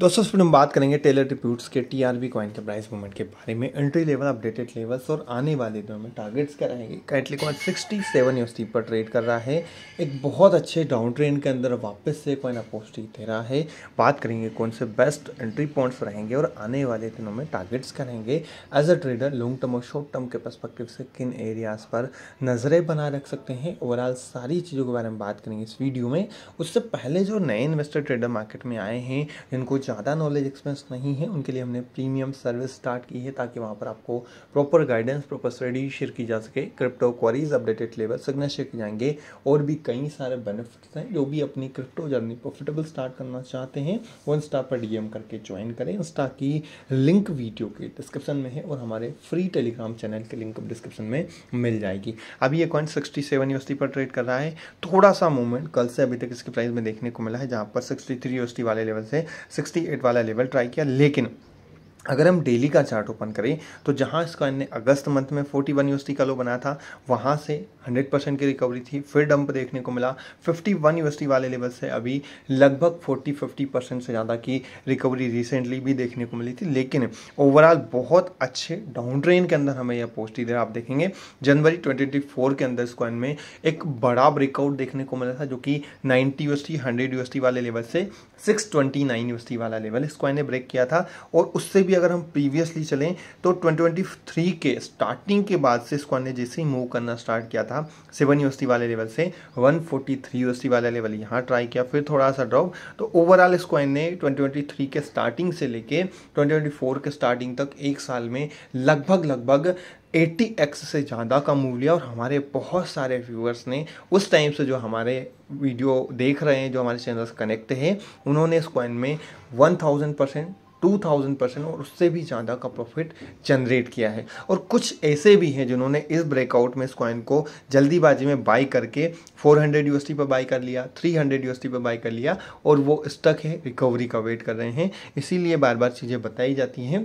दोस्तों इस वीडियो में बात करेंगे टेलर डिप्यूट्स के टी आर बी कॉइन के प्राइस मूवमेंट के बारे में एंट्री लेवल अपडेटेड लेवल्स और आने वाले दिनों में टारगेट्स क्या रहेंगे currently coin sixty seven USDT पर ट्रेड कर रहा है एक बहुत अच्छे डाउन ट्रेंड के अंदर वापस से कॉइन अपोस्टिंग दे रहा है बात करेंगे कौन से बेस्ट एंट्री पॉइंट्स रहेंगे और आने वाले दिनों में टारगेट्स क्या रहेंगे as a trader long term और शॉर्ट टर्म के परस्पेक्टिव से किन एरियाज़ पर नज़रें बनाए रख सकते हैं ओवरऑल सारी चीज़ों के बारे में बात करेंगे इस वीडियो में उससे पहले जो नए इन्वेस्टर ट्रेडर मार्केट में आए हैं जिनको ज़्यादा नॉलेज एक्सपेंस नहीं है उनके लिए हमने प्रीमियम सर्विस स्टार्ट की है ताकि वहाँ पर आपको proper guidance proper study share की जा सके crypto queries updated level signals share किए जाएंगे और भी कई सारे बेनिफिट्स हैं जो भी अपनी क्रिप्टो जर्नी प्रॉफिटेबल स्टार्ट करना चाहते हैं वो इंस्टा पर डीएम करके ज्वाइन करें इंस्टा की लिंक वीडियो के डिस्क्रिप्शन में है और हमारे फ्री टेलीग्राम चैनल के लिंक डिस्क्रिप्शन में मिल जाएगी अभी ये कॉइन सिक्सटी सेवन पर ट्रेड कर रहा है थोड़ा सा मूवमेंट कल से अभी तक इसके प्राइस में देखने को मिला है जहाँ पर सिक्सटी थ्री वाले लेवल से सिक्सटी एट वाला लेवल ट्राई किया लेकिन अगर हम डेली का चार्ट ओपन करें तो जहाँ इसका ने अगस्त मंथ में 41 वन यूएसटी का लो बनाया था वहाँ से 100 परसेंट की रिकवरी थी फिर डंप देखने को मिला 51 वन यूएसटी वाले लेवल से अभी लगभग 40 50 परसेंट से ज़्यादा की रिकवरी रिसेंटली भी देखने को मिली थी लेकिन ओवरऑल बहुत अच्छे डाउन ट्रेन के अंदर हमें यह पोस्ट इधर आप देखेंगे जनवरी ट्वेंटी के अंदर इसको में एक बड़ा ब्रेकआउट देखने को मिला था जो कि नाइन्टी हंड्रेड यूएसटी वाले लेवल से सिक्स ट्वेंटी वाला लेवल इसको ने ब्रेक किया था और उससे भी भी अगर हम प्रीवियसली चलें तो 2023 के स्टार्टिंग के बाद से स्क्वाड ने जैसे ही मूव करना स्टार्ट किया था सेवन यूनिवर्सिटी वाले लेवल से 143 यूएसटी वाले लेवल यहाँ ट्राई किया फिर थोड़ा सा ड्रॉप तो ओवरऑल स्क्वाइन ने 2023 के स्टार्टिंग से लेके 2024 के स्टार्टिंग तक एक साल में लगभग लगभग 80x से ज़्यादा का मूव लिया और हमारे बहुत सारे व्यूअर्स ने उस टाइम से जो हमारे वीडियो देख रहे हैं जो हमारे चैनल से कनेक्ट हैं उन्होंने इस कॉइन में 1000 परसेंट टू थाउजेंड परसेंट और उससे भी ज़्यादा का प्रॉफिट जनरेट किया है और कुछ ऐसे भी हैं जिन्होंने इस ब्रेकआउट में इस कॉइन को जल्दीबाजी में बाई करके फोर हंड्रेड यू पर बाई कर लिया थ्री हंड्रेड यू पर बाई कर लिया और वो स्टक है रिकवरी का वेट कर रहे हैं इसीलिए बार बार चीज़ें बताई जाती हैं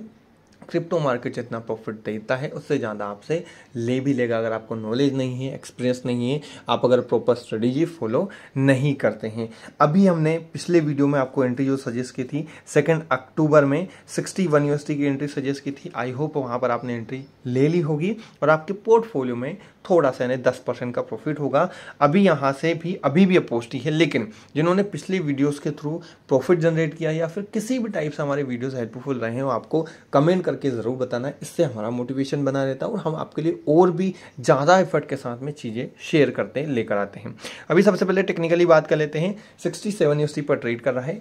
क्रिप्टो मार्केट जितना प्रॉफिट देता है उससे ज़्यादा आपसे ले भी लेगा अगर आपको नॉलेज नहीं है एक्सपीरियंस नहीं है आप अगर प्रॉपर स्ट्रेटेजी फॉलो नहीं करते हैं अभी हमने पिछले वीडियो में आपको एंट्री जो सजेस्ट की थी सेकेंड अक्टूबर में सिक्सटी वन यूनिवर्सिटी की एंट्री सजेस्ट की थी आई होप वहाँ पर आपने एंट्री ले ली होगी और आपके पोर्टफोलियो में थोड़ा सा यानी दस परसेंट का प्रॉफिट होगा अभी यहाँ से भी अभी भी अपोस्टी है लेकिन जिन्होंने पिछले वीडियोज़ के थ्रू प्रॉफिट जनरेट किया या फिर किसी भी टाइप से हमारे वीडियोज हेल्पफुल रहे हो आपको कमेंट करके ज़रूर बताना इससे हमारा मोटिवेशन बना रहता है और हम आपके लिए और भी ज़्यादा एफर्ट के साथ में चीज़ें शेयर करते हैं लेकर आते हैं अभी सबसे पहले टेक्निकली बात कर लेते हैं सिक्सटी सेवन यूसी पर ट्रेड कर रहा है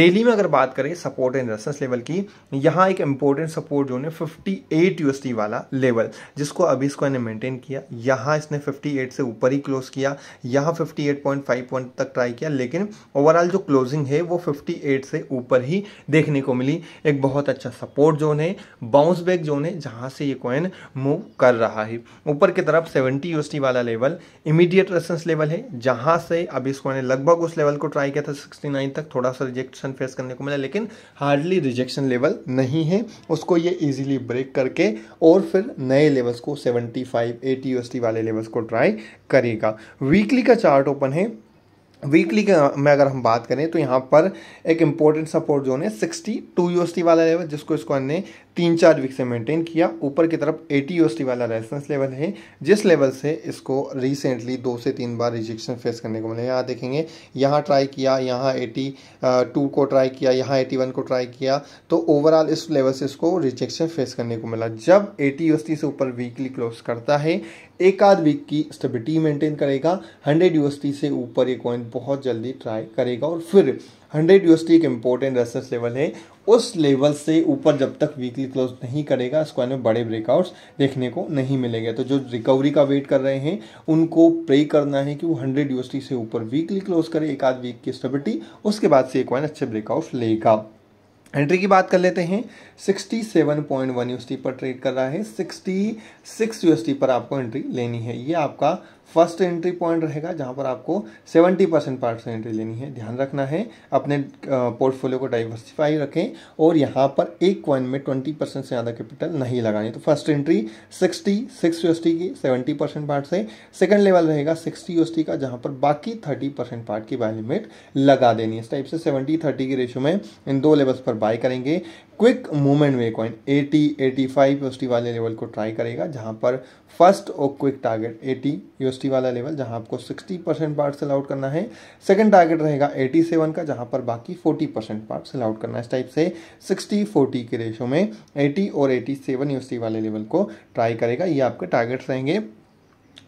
डेली में अगर बात करें सपोर्ट एंड रेसेंस लेवल की यहाँ एक इंपॉर्टेंट सपोर्ट जोन है फिफ्टी एट वाला लेवल जिसको अभी इसको इन्हें मेनटेन किया यहाँ इसने फिफ्टी से ऊपर ही क्लोज किया यहाँ फिफ्टी पॉइंट तक ट्राई किया लेकिन ओवरऑल जो क्लोजिंग है वो फिफ्टी से ऊपर ही देखने को मिली एक बहुत अच्छा सपोर्ट जोन है बाउंस बैक जोन है जहाँ से ये कॉइन मूव कर रहा है ऊपर की तरफ सेवेंटी यू वाला लेवल इमीडिएट रेसेंस लेवल है जहाँ से अब इस कॉइन ने लगभग उस लेवल को ट्राई किया था सिक्सटी तक थोड़ा सा रिजेक्शन फेस करने को मिला लेकिन हार्डली रिजेक्शन लेवल नहीं है उसको ये ईजिली ब्रेक करके और फिर नए लेवल्स को सेवेंटी फाइव एटी वाले लेवल्स को ट्राई करेगा वीकली का चार्ट ओपन है वीकली के में अगर हम बात करें तो यहाँ पर एक इम्पोर्टेंट सपोर्ट जोन है सिक्सटी टू टी वाला लेवल जिसको इसको हमने तीन चार वीक से मेंटेन किया ऊपर की तरफ एटी टी वाला रेजिस्टेंस लेवल है जिस लेवल से इसको रिसेंटली दो से तीन बार रिजेक्शन फेस करने को मिले यहाँ देखेंगे यहाँ ट्राई किया यहाँ एटी टू को ट्राई किया यहाँ एटी वन को ट्राई किया तो ओवरऑल इस लेवल से इसको रिजेक्शन फेस करने को मिला जब एटी टी से ऊपर वीकली क्लोज करता है एक आध वीक की स्टेबिलिटी मेंटेन करेगा हंड्रेड टी से ऊपर ये कॉइन बहुत जल्दी ट्राई करेगा और फिर 100 यू एक इम्पोर्टेंट रेसर्स लेवल है उस लेवल से ऊपर जब तक वीकली क्लोज नहीं करेगा स्क्वायर में बड़े ब्रेकआउट्स देखने को नहीं मिलेंगे तो जो रिकवरी का वेट कर रहे हैं उनको प्रे करना है कि वो हंड्रेड यू से ऊपर वीकली क्लोज करे एक आध वीक की स्टेबिलिटी उसके बाद से एक अच्छे ब्रेकआउट लेगा एंट्री की बात कर लेते हैं 67.1 यूएसटी पर ट्रेड कर रहा है 66 सिक्स पर आपको एंट्री लेनी है ये आपका फर्स्ट एंट्री पॉइंट रहेगा जहाँ पर आपको 70 परसेंट पार्ट एंट्री लेनी है ध्यान रखना है अपने पोर्टफोलियो को डाइवर्सिफाई रखें और यहाँ पर एक कॉइन में 20 परसेंट से ज़्यादा कैपिटल नहीं लगानी तो फर्स्ट एंट्री 60 सिक्स यू की 70 परसेंट पार्ट से सेकेंड लेवल रहेगा 60 यू का जहाँ पर बाकी थर्टी परसेंट पार्ट की बाय लिमिट लगा देनी इस टाइप से सेवेंटी थर्टी के रेशो में इन दो लेवल्स पर बाय करेंगे क्विक मूवमेंट में कॉइन 80 85 फाइव वाले लेवल को ट्राई करेगा जहाँ पर फर्स्ट और क्विक टारगेट 80 यूएसटी वाला लेवल जहां आपको 60 परसेंट पार्ट सेल आउट करना है सेकंड टारगेट रहेगा 87 का जहां पर बाकी 40 परसेंट पार्ट सेल आउट करना है इस टाइप से 60 40 के रेशो में 80 और 87 सेवन वाले लेवल को ट्राई करेगा ये आपके टारगेट्स रहेंगे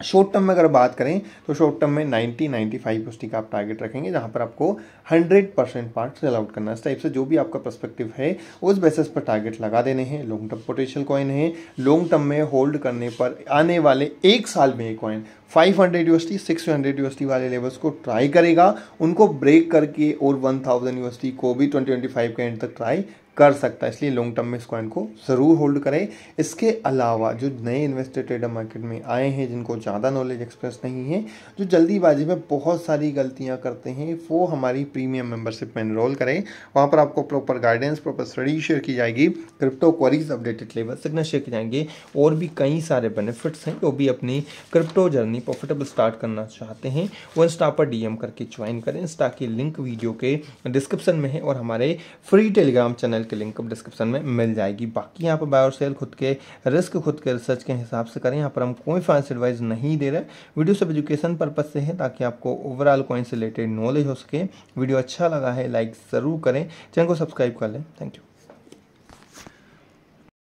शॉर्ट टर्म में अगर बात करें तो शॉर्ट टर्म में 90 95 एस का आप टारगेट रखेंगे जहां पर आपको 100 परसेंट पार्ट सेल आउट करना है इस टाइप से जो भी आपका पर्सपेक्टिव है उस बेसिस पर टारगेट लगा देने हैं लॉन्ग टर्म पोटेंशियल कॉइन है लॉन्ग टर्म में होल्ड करने पर आने वाले एक साल में ये coin 500 hundred USDT six hundred USDT वाले लेवल्स को ट्राई करेगा उनको ब्रेक करके और 1000 यूएसटी को भी 2025 के एंड तक ट्राई कर सकता है इसलिए लॉन्ग टर्म में इस कॉइन को ज़रूर होल्ड करें इसके अलावा जो नए इन्वेस्टर ट्रेडर मार्केट में आए हैं जिनको ज़्यादा नॉलेज एक्सप्रेस नहीं है जो जल्दीबाजी में बहुत सारी गलतियां करते हैं वो हमारी प्रीमियम मेंबरशिप में इनरोल करें वहाँ पर आपको proper guidance proper study share की जाएगी crypto queries updated level signal share किए जाएंगे और भी कई सारे बेनिफिट्स हैं जो भी अपनी क्रिप्टो जर्नी प्रॉफिटेबल स्टार्ट करना चाहते हैं वो इंस्टा पर डीएम करके ज्वाइन करें इंस्टा की लिंक वीडियो के डिस्क्रिप्शन में है और हमारे फ्री टेलीग्राम चैनल सेल के लिंक डिस्क्रिप्शन में मिल जाएगी बाकी यहाँ पर बाय और सेल खुद के रिस्क खुद के रिसर्च के हिसाब से करें यहाँ पर हम कोई फाइनेंस एडवाइस नहीं दे रहे वीडियो सब एजुकेशन पर्पज से है ताकि आपको ओवरऑल कॉइन से रिलेटेड नॉलेज हो सके वीडियो अच्छा लगा है लाइक ज़रूर करें चैनल को सब्सक्राइब कर लें थैंक यू